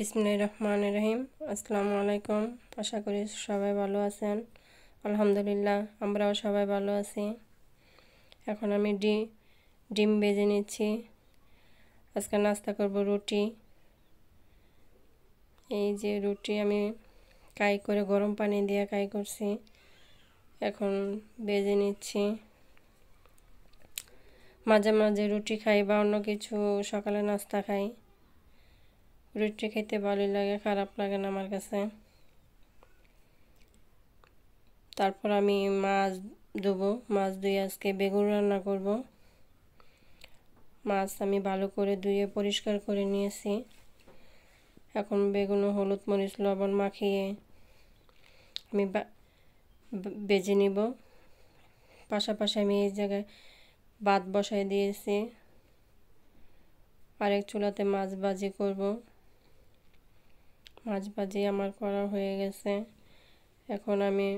বিসমুল্লা রহমান রহিম আসসালামু আলাইকুম আশা করি সবাই ভালো আছেন আলহামদুলিল্লাহ আমরাও সবাই ভালো আছি এখন আমি ডি ডিম বেজে নিচ্ছি আজকে নাস্তা করব রুটি এই যে রুটি আমি কাই করে গরম পানি দিয়ে কাই করছি এখন বেজে নিচ্ছি মাঝে মাঝে রুটি খাই বা অন্য কিছু সকালে নাস্তা খাই রুটি খেতে ভালোই লাগে খারাপ লাগে না আমার কাছে তারপর আমি মাছ দেবো মাছ ধুয়ে আজকে বেগুন রান্না করব মাছ আমি ভালো করে ধুয়ে পরিষ্কার করে নিয়েছি এখন বেগুন হলুদ মরিচ লবণ মাখিয়ে আমি বেজে নিব পাশাপাশি আমি এই জায়গায় ভাত বসাই দিয়েছি আরেক চুলাতে মাছ বাজি করব মাছ ভাজি আমার করা হয়ে গেছে এখন আমি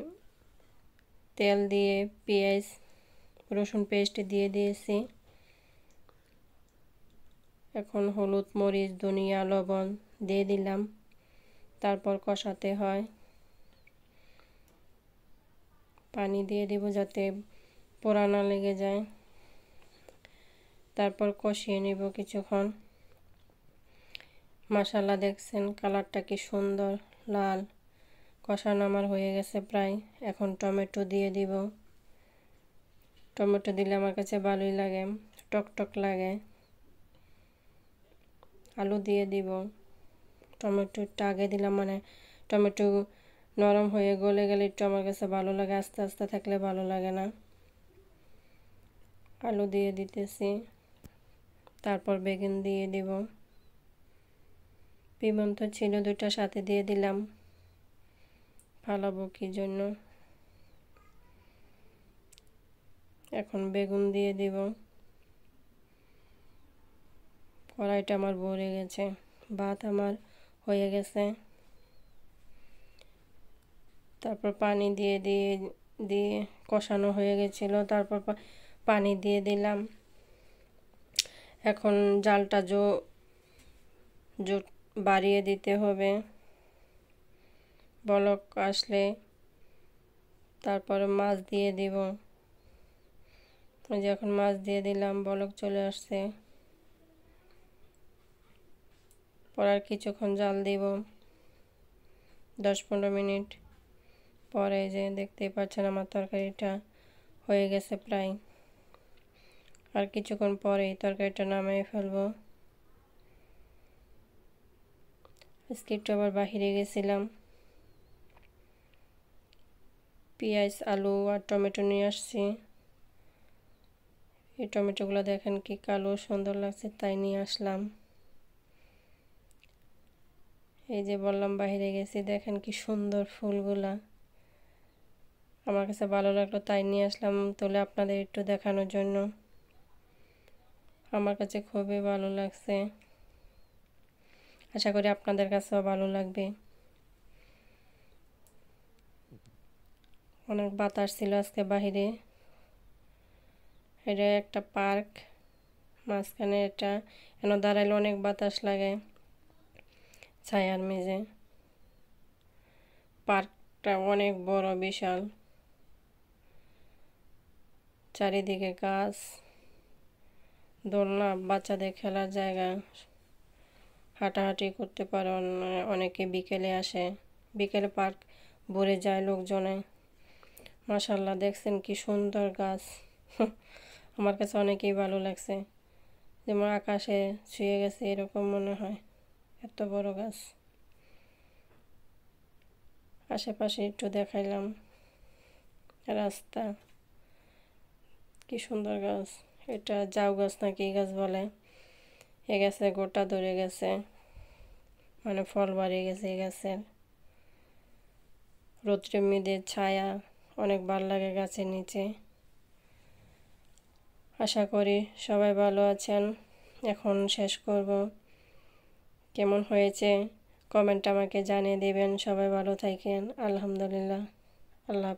তেল দিয়ে পেঁয়াজ রসুন পেস্ট দিয়ে দিয়েছি এখন হলুদ মরিচ ধনিয়া লবণ দিয়ে দিলাম তারপর কষাতে হয় পানি দিয়ে দেব যাতে পোড়া না লেগে যায় তারপর কষিয়ে নেব কিছুক্ষণ মশালা দেখছেন কালারটা কি সুন্দর লাল কষানো আমার হয়ে গেছে প্রায় এখন টমেটো দিয়ে দিব টমেটো দিলে আমার কাছে ভালোই লাগে টকটক লাগে আলু দিয়ে দিব টমেটোটা আগে দিলাম মানে টমেটো নরম হয়ে গলে গেলে একটু আমার কাছে ভালো লাগে আস্তে আস্তে থাকলে ভালো লাগে না আলু দিয়ে দিতেছি তারপর বেগুন দিয়ে দিব বিমাম তো ছিল দুটা সাথে দিয়ে দিলাম ফালাবো কি জন্য এখন বেগুন দিয়ে দিব কড়াইটা আমার ভরে গেছে ভাত আমার হয়ে গেছে তারপর পানি দিয়ে দিয়ে দিয়ে কষানো হয়ে গেছিলো তারপর পানি দিয়ে দিলাম এখন জালটা জোট বাড়িয়ে দিতে হবে বলক আসলে তারপরে মাছ দিয়ে দিব যখন মাছ দিয়ে দিলাম বলক চলে আসছে পর আর কিছুক্ষণ জাল দিব দশ পনেরো মিনিট পরে যে দেখতে পাচ্ছেন আমার তরকারিটা হয়ে গেছে প্রায় আর কিছুক্ষণ পরেই তরকারিটা নামিয়ে ফেলবো স্ক্রিপ্ট আবার বাহিরে গেছিলাম পেঁয়াজ আলু আর টমেটো নিয়ে আসছি এই টমেটোগুলো দেখেন কি কালো সুন্দর লাগছে তাই নিয়ে আসলাম এই যে বললাম বাহিরে গেছি দেখেন কি সুন্দর ফুলগুলা আমার কাছে ভালো লাগলো তাই নিয়ে আসলাম তোলে আপনাদের একটু দেখানোর জন্য আমার কাছে খুবই ভালো লাগছে আশা করি আপনাদের কাছেও ভালো লাগবে অনেক বাতাস ছিল আজকে বাহিরে এটা একটা পার্ক মাঝখানে এটা এন দাঁড়াইলে অনেক বাতাস লাগে ছায়ার মেঝে পার্কটা অনেক বড় বিশাল চারিদিকে গাছ দোলনা বাচ্চাদের খেলার জায়গা হাঁটাহাঁটি করতে পারে অনেকে বিকেলে আসে বিকেলে পার্ক ভরে যায় লোকজনে মাসাল্লাহ দেখছেন কি সুন্দর গাছ আমার কাছে অনেকেই ভালো লাগছে যেমন আকাশে ছুঁয়ে গেছে এরকম মনে হয় এত বড় গাছ আশেপাশে একটু দেখাইলাম রাস্তা কি সুন্দর গাছ এটা জাউ গাছ নাকি গাছ বলে এ গেছে গোটা ধরে গেছে মানে ফল বাড়িয়ে গেছে এ গাছের রৌদ্রে ছায়া অনেক ভাল লাগে গাছের নিচে আশা করি সবাই ভালো আছেন এখন শেষ করব কেমন হয়েছে কমেন্ট আমাকে জানিয়ে দেবেন সবাই ভালো থাকেন আলহামদুলিল্লাহ আল্লাহ